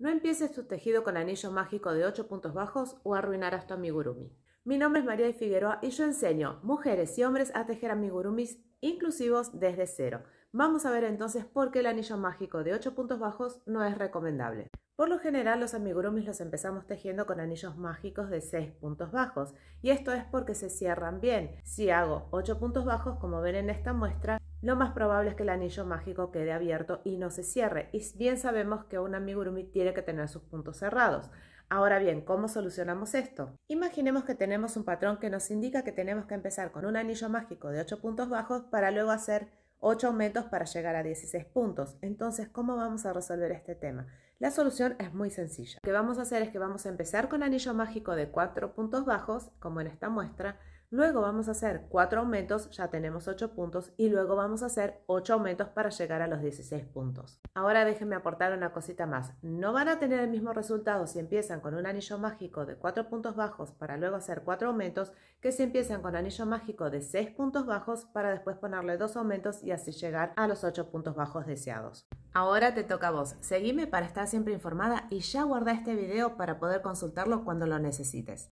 No empieces tu tejido con anillo mágico de 8 puntos bajos o arruinarás tu amigurumi. Mi nombre es María de Figueroa y yo enseño mujeres y hombres a tejer amigurumis inclusivos desde cero. Vamos a ver entonces por qué el anillo mágico de 8 puntos bajos no es recomendable. Por lo general los amigurumis los empezamos tejiendo con anillos mágicos de 6 puntos bajos y esto es porque se cierran bien. Si hago 8 puntos bajos como ven en esta muestra, lo más probable es que el anillo mágico quede abierto y no se cierre. Y bien sabemos que un amigurumi tiene que tener sus puntos cerrados. Ahora bien, ¿cómo solucionamos esto? Imaginemos que tenemos un patrón que nos indica que tenemos que empezar con un anillo mágico de 8 puntos bajos para luego hacer 8 aumentos para llegar a 16 puntos. Entonces, ¿cómo vamos a resolver este tema? La solución es muy sencilla. Lo que vamos a hacer es que vamos a empezar con anillo mágico de 4 puntos bajos, como en esta muestra, Luego vamos a hacer 4 aumentos, ya tenemos 8 puntos, y luego vamos a hacer 8 aumentos para llegar a los 16 puntos. Ahora déjenme aportar una cosita más. No van a tener el mismo resultado si empiezan con un anillo mágico de 4 puntos bajos para luego hacer 4 aumentos que si empiezan con anillo mágico de 6 puntos bajos para después ponerle 2 aumentos y así llegar a los 8 puntos bajos deseados. Ahora te toca a vos. Seguime para estar siempre informada y ya guarda este video para poder consultarlo cuando lo necesites.